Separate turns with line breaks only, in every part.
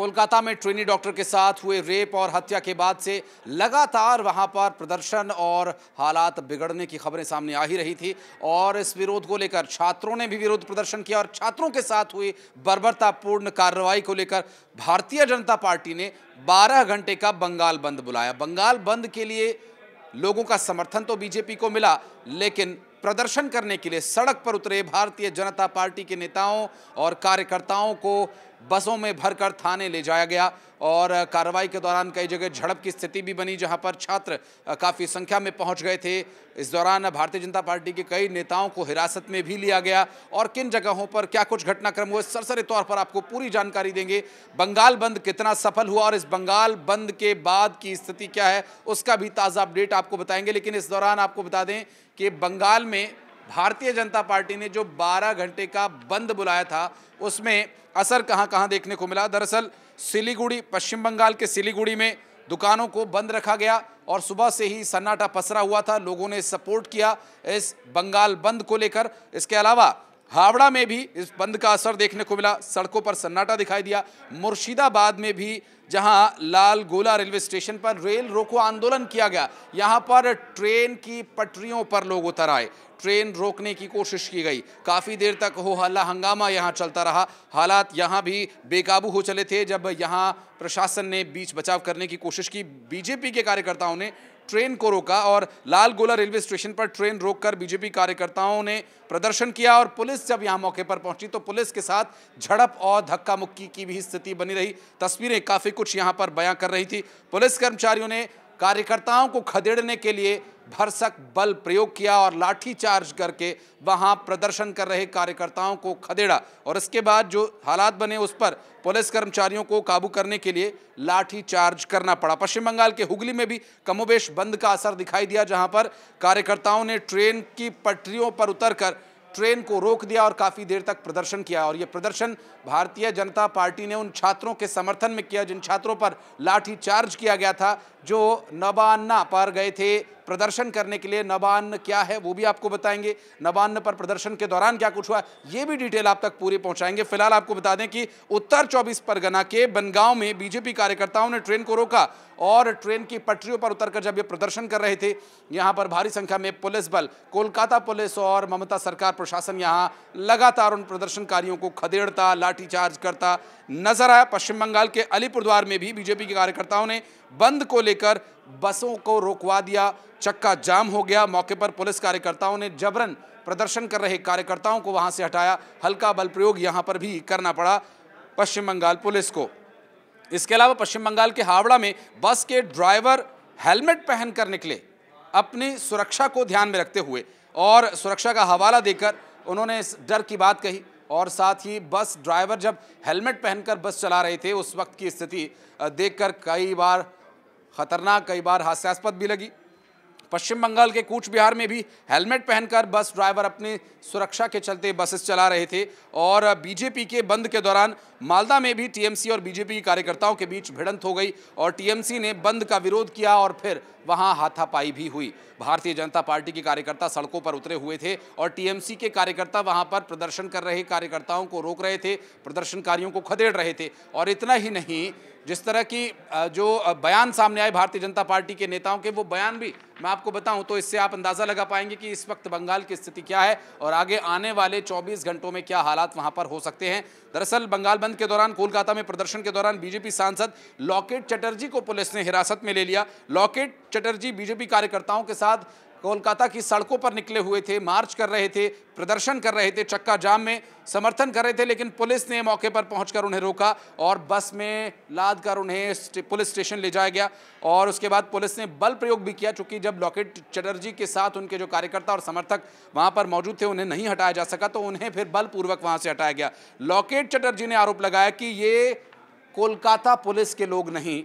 कोलकाता में trainee doctor के साथ हुए रेप और हत्या के बाद से लगातार वहां पर प्रदर्शन और हालात बिगड़ने की खबरें सामने आ ही रही थी और इस विरोध को लेकर छात्रों ने भी विरोध प्रदर्शन किया और छात्रों के साथ हुई बर्बरतापूर्ण कार्रवाई को लेकर भारतीय जनता पार्टी ने 12 घंटे का बंगाल बंद बुलाया बंगाल बंद के लिए लोगों का समर्थन तो बीजेपी को मिला लेकिन प्रदर्शन करने के लिए सड़क पर उतरे भारतीय जनता पार्टी के नेताओं और कार्यकर्ताओं को बसों में भरकर थाने ले जाया गया और कार्रवाई के दौरान कई जगह झड़प की स्थिति भी बनी जहां पर छात्र काफ़ी संख्या में पहुंच गए थे इस दौरान भारतीय जनता पार्टी के कई नेताओं को हिरासत में भी लिया गया और किन जगहों पर क्या कुछ घटनाक्रम हुए सरसरे तौर पर आपको पूरी जानकारी देंगे बंगाल बंद कितना सफल हुआ और इस बंगाल बंद के बाद की स्थिति क्या है उसका भी ताज़ा अपडेट आपको बताएंगे लेकिन इस दौरान आपको बता दें कि बंगाल में भारतीय जनता पार्टी ने जो 12 घंटे का बंद बुलाया था उसमें असर कहां कहां देखने को मिला दरअसल सिलीगुड़ी पश्चिम बंगाल के सिलीगुड़ी में दुकानों को बंद रखा गया और सुबह से ही सन्नाटा पसरा हुआ था लोगों ने सपोर्ट किया इस बंगाल बंद को लेकर इसके अलावा हावड़ा में भी इस बंद का असर देखने को मिला सड़कों पर सन्नाटा दिखाई दिया मुर्शिदाबाद में भी जहां लाल गोला रेलवे स्टेशन पर रेल रोको आंदोलन किया गया यहां पर ट्रेन की पटरियों पर लोग उतर आए ट्रेन रोकने की कोशिश की गई काफ़ी देर तक हो हल्ला हंगामा यहाँ चलता रहा हालात यहाँ भी बेकाबू हो चले थे जब यहाँ प्रशासन ने बीच बचाव करने की कोशिश की बीजेपी के कार्यकर्ताओं ने ट्रेन को रोका और लाल गोला रेलवे स्टेशन पर ट्रेन रोककर बीजेपी कार्यकर्ताओं ने प्रदर्शन किया और पुलिस जब यहां मौके पर पहुंची तो पुलिस के साथ झड़प और धक्का मुक्की की भी स्थिति बनी रही तस्वीरें काफ़ी कुछ यहां पर बयां कर रही थी पुलिस कर्मचारियों ने कार्यकर्ताओं को खदेड़ने के लिए भरसक बल प्रयोग किया और लाठी चार्ज करके वहां प्रदर्शन कर रहे कार्यकर्ताओं को खदेड़ा और इसके बाद जो हालात बने उस पर पुलिस कर्मचारियों को काबू करने के लिए लाठी चार्ज करना पड़ा पश्चिम बंगाल के हुगली में भी कमोबेश बंद का असर दिखाई दिया जहां पर कार्यकर्ताओं ने ट्रेन की पटरियों पर कर ट्रेन को रोक दिया और काफ़ी देर तक प्रदर्शन किया और ये प्रदर्शन भारतीय जनता पार्टी ने उन छात्रों के समर्थन में किया जिन छात्रों पर लाठी चार्ज किया गया था जो नबान्ना पर गए थे प्रदर्शन करने के लिए नवान्न क्या है वो भी आपको बताएंगे नवान्न पर प्रदर्शन के दौरान क्या कुछ हुआ ये भी डिटेल आप तक पूरी पहुंचाएंगे फिलहाल आपको बता दें कि उत्तर चौबीस परगना के बनगांव में बीजेपी कार्यकर्ताओं ने ट्रेन को रोका और ट्रेन की पटरियों पर उतरकर जब ये प्रदर्शन कर रहे थे यहाँ पर भारी संख्या में पुलिस बल कोलकाता पुलिस और ममता सरकार प्रशासन यहाँ लगातार उन प्रदर्शनकारियों को खदेड़ता लाठीचार्ज करता नजर आया पश्चिम बंगाल के अलीपुरद्वार में भी बीजेपी के कार्यकर्ताओं ने बंद को लेकर बसों को रोकवा दिया चक्का जाम हो गया मौके पर पुलिस कार्यकर्ताओं ने जबरन प्रदर्शन कर रहे कार्यकर्ताओं को वहां से हटाया हल्का बल प्रयोग यहाँ पर भी करना पड़ा पश्चिम बंगाल पुलिस को इसके अलावा पश्चिम बंगाल के हावड़ा में बस के ड्राइवर हेलमेट पहन कर निकले अपनी सुरक्षा को ध्यान में रखते हुए और सुरक्षा का हवाला देकर उन्होंने इस डर की बात कही और साथ ही बस ड्राइवर जब हेलमेट पहनकर बस चला रहे थे उस वक्त की स्थिति देखकर कई बार खतरनाक कई बार हास्यास्पद भी लगी पश्चिम बंगाल के कूच बिहार में भी हेलमेट पहनकर बस ड्राइवर अपनी सुरक्षा के चलते बसेस चला रहे थे और बीजेपी के बंद के दौरान मालदा में भी टीएमसी और बीजेपी के कार्यकर्ताओं के बीच भिड़ंत हो गई और टीएमसी ने बंद का विरोध किया और फिर वहाँ हाथापाई भी हुई भारतीय जनता पार्टी के कार्यकर्ता सड़कों पर उतरे हुए थे और टीएमसी के कार्यकर्ता वहाँ पर प्रदर्शन कर रहे कार्यकर्ताओं को रोक रहे थे प्रदर्शनकारियों को खदेड़ रहे थे और इतना ही नहीं जिस तरह की जो बयान सामने आए भारतीय जनता पार्टी के नेताओं के वो बयान भी मैं आपको बताऊं तो इससे आप अंदाज़ा लगा पाएंगे कि इस वक्त बंगाल की स्थिति क्या है और आगे आने वाले 24 घंटों में क्या हालात वहां पर हो सकते हैं दरअसल बंगाल बंद के दौरान कोलकाता में प्रदर्शन के दौरान बीजेपी सांसद लॉकेट चटर्जी को पुलिस ने हिरासत में ले लिया लॉकेट चटर्जी बीजेपी कार्यकर्ताओं के साथ कोलकाता की सड़कों पर निकले हुए थे मार्च कर रहे थे प्रदर्शन कर रहे थे चक्का जाम में समर्थन कर रहे थे लेकिन पुलिस ने मौके पर पहुंचकर उन्हें रोका और बस में लाद कर उन्हें पुलिस स्टेशन ले जाया गया और उसके बाद पुलिस ने बल प्रयोग भी किया चूंकि जब लॉकेट चटर्जी के साथ उनके जो कार्यकर्ता और समर्थक वहां पर मौजूद थे उन्हें नहीं हटाया जा सका तो उन्हें फिर बलपूर्वक वहां से हटाया गया लॉकेट चटर्जी ने आरोप लगाया कि ये कोलकाता पुलिस के लोग नहीं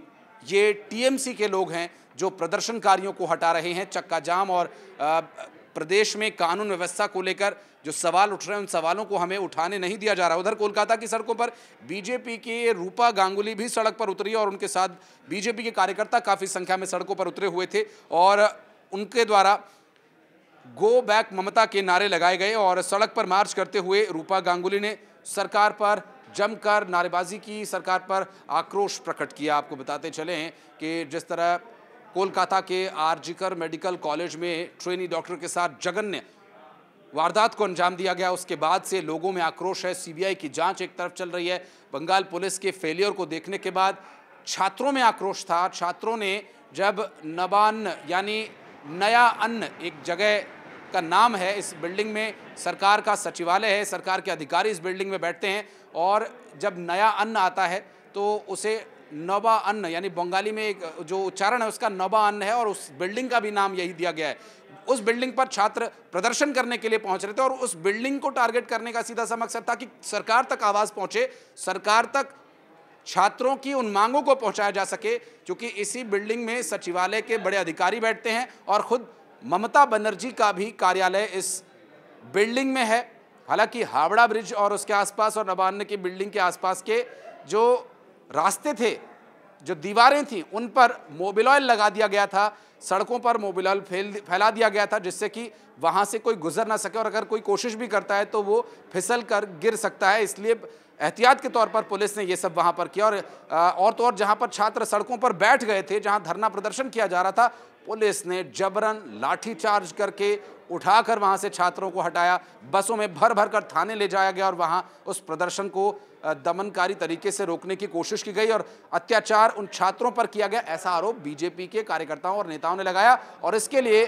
ये टी के लोग हैं जो प्रदर्शनकारियों को हटा रहे हैं चक्का जाम और प्रदेश में कानून व्यवस्था को लेकर जो सवाल उठ रहे हैं उन सवालों को हमें उठाने नहीं दिया जा रहा उधर कोलकाता की सड़कों पर बीजेपी की रूपा गांगुली भी सड़क पर उतरी और उनके साथ बीजेपी के कार्यकर्ता काफ़ी संख्या में सड़कों पर उतरे हुए थे और उनके द्वारा गो बैक ममता के नारे लगाए गए और सड़क पर मार्च करते हुए रूपा गांगुली ने सरकार पर जमकर नारेबाजी की सरकार पर आक्रोश प्रकट किया आपको बताते चले हैं कि जिस तरह कोलकाता के आरजीकर मेडिकल कॉलेज में ट्रेनी डॉक्टर के साथ जघन्य वारदात को अंजाम दिया गया उसके बाद से लोगों में आक्रोश है सीबीआई की जांच एक तरफ चल रही है बंगाल पुलिस के फेलियर को देखने के बाद छात्रों में आक्रोश था छात्रों ने जब नबान यानी नया अन्न एक जगह का नाम है इस बिल्डिंग में सरकार का सचिवालय है सरकार के अधिकारी इस बिल्डिंग में बैठते हैं और जब नया अन्न आता है तो उसे नवा अन्न यानी बंगाली में एक जो उच्चारण है उसका नवा अन्न है और उस बिल्डिंग का भी नाम यही दिया गया है उस बिल्डिंग पर छात्र प्रदर्शन करने के लिए पहुंच रहे थे और उस बिल्डिंग को टारगेट करने का सीधा सा मकसद था कि सरकार तक आवाज़ पहुंचे सरकार तक छात्रों की उन मांगों को पहुंचाया जा सके क्योंकि इसी बिल्डिंग में सचिवालय के बड़े अधिकारी बैठते हैं और खुद ममता बनर्जी का भी कार्यालय इस बिल्डिंग में है हालांकि हावड़ा ब्रिज और उसके आसपास और नवान्न की बिल्डिंग के आसपास के जो रास्ते थे जो दीवारें थीं उन पर मोबिल ऑयल लगा दिया गया था सड़कों पर मोबिल ऑयल फैल फैला दिया गया था जिससे कि वहाँ से कोई गुजर ना सके और अगर कोई कोशिश भी करता है तो वो फिसल कर गिर सकता है इसलिए एहतियात के तौर पर पुलिस ने ये सब वहाँ पर किया और और तो और जहाँ पर छात्र सड़कों पर बैठ गए थे जहाँ धरना प्रदर्शन किया जा रहा था पुलिस ने जबरन लाठीचार्ज करके उठाकर वहाँ से छात्रों को हटाया बसों में भर भर कर थाने ले जाया गया और वहाँ उस प्रदर्शन को दमनकारी तरीके से रोकने की कोशिश की गई और अत्याचार उन छात्रों पर किया गया ऐसा आरोप बीजेपी के कार्यकर्ताओं और नेताओं ने लगाया और इसके लिए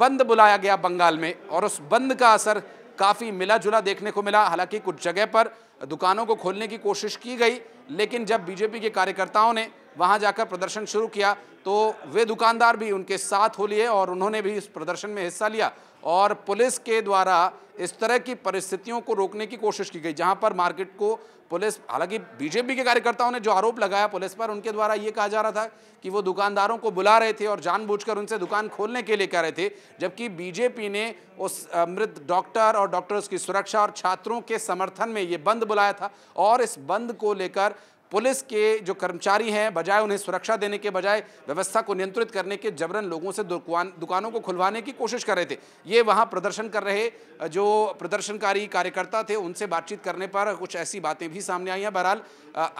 बंद बुलाया गया बंगाल में और उस बंद का असर काफ़ी मिला जुला देखने को मिला हालांकि कुछ जगह पर दुकानों को खोलने की कोशिश की गई लेकिन जब बीजेपी के कार्यकर्ताओं ने वहाँ जाकर प्रदर्शन शुरू किया तो वे दुकानदार भी उनके साथ हो लिए और उन्होंने भी इस प्रदर्शन में हिस्सा लिया और पुलिस के द्वारा इस तरह की परिस्थितियों को रोकने की कोशिश की गई जहां पर मार्केट को पुलिस हालांकि बीजेपी के कार्यकर्ताओं ने जो आरोप लगाया पुलिस पर उनके द्वारा ये कहा जा रहा था कि वो दुकानदारों को बुला रहे थे और जानबूझकर उनसे दुकान खोलने के लिए कह रहे थे जबकि बीजेपी ने उस मृत डॉक्टर और डॉक्टर्स की सुरक्षा और छात्रों के समर्थन में ये बंद बुलाया था और इस बंद को लेकर पुलिस के जो कर्मचारी हैं बजाय उन्हें सुरक्षा देने के बजाय व्यवस्था को नियंत्रित करने के जबरन लोगों से दुकान दुकानों को खुलवाने की कोशिश कर रहे थे ये वहाँ प्रदर्शन कर रहे जो प्रदर्शनकारी कार्यकर्ता थे उनसे बातचीत करने पर कुछ ऐसी बातें भी सामने आई हैं बहरहाल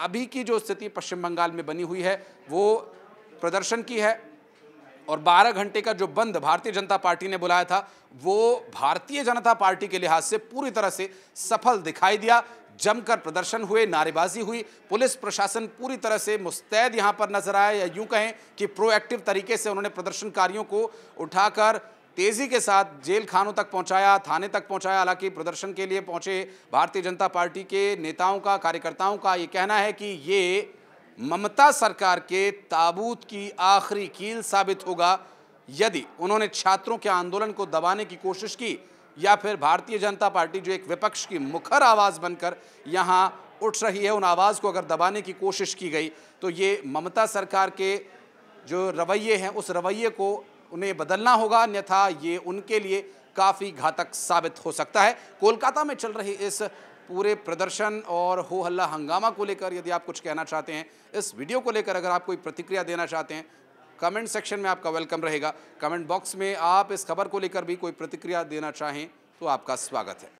अभी की जो स्थिति पश्चिम बंगाल में बनी हुई है वो प्रदर्शन की है और 12 घंटे का जो बंद भारतीय जनता पार्टी ने बुलाया था वो भारतीय जनता पार्टी के लिहाज से पूरी तरह से सफल दिखाई दिया जमकर प्रदर्शन हुए नारेबाजी हुई पुलिस प्रशासन पूरी तरह से मुस्तैद यहाँ पर नजर आया या यूँ कहें कि प्रोएक्टिव तरीके से उन्होंने प्रदर्शनकारियों को उठाकर तेज़ी के साथ जेल खानों तक पहुंचाया थाने तक पहुंचाया हालांकि प्रदर्शन के लिए पहुंचे भारतीय जनता पार्टी के नेताओं का कार्यकर्ताओं का ये कहना है कि ये ममता सरकार के ताबूत की आखिरी कील साबित होगा यदि उन्होंने छात्रों के आंदोलन को दबाने की कोशिश की या फिर भारतीय जनता पार्टी जो एक विपक्ष की मुखर आवाज़ बनकर यहाँ उठ रही है उन आवाज़ को अगर दबाने की कोशिश की गई तो ये ममता सरकार के जो रवैये हैं उस रवैये को उन्हें बदलना होगा अन्यथा ये उनके लिए काफ़ी घातक साबित हो सकता है कोलकाता में चल रही इस पूरे प्रदर्शन और हो हल्ला हंगामा को लेकर यदि आप कुछ कहना चाहते हैं इस वीडियो को लेकर अगर आप कोई प्रतिक्रिया देना चाहते हैं कमेंट सेक्शन में आपका वेलकम रहेगा कमेंट बॉक्स में आप इस खबर को लेकर भी कोई प्रतिक्रिया देना चाहें तो आपका स्वागत है